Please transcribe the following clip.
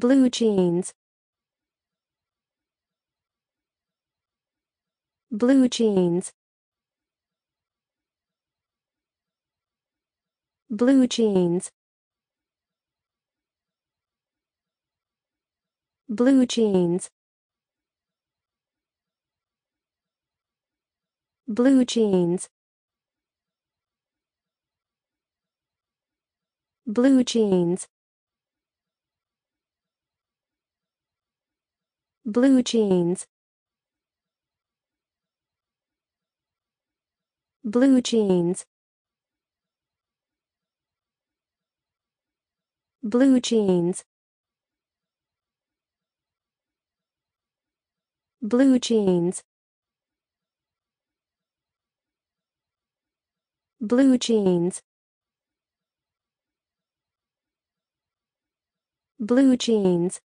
blue jeans blue jeans blue jeans blue jeans blue jeans blue jeans blue jeans blue jeans blue jeans blue jeans blue jeans blue jeans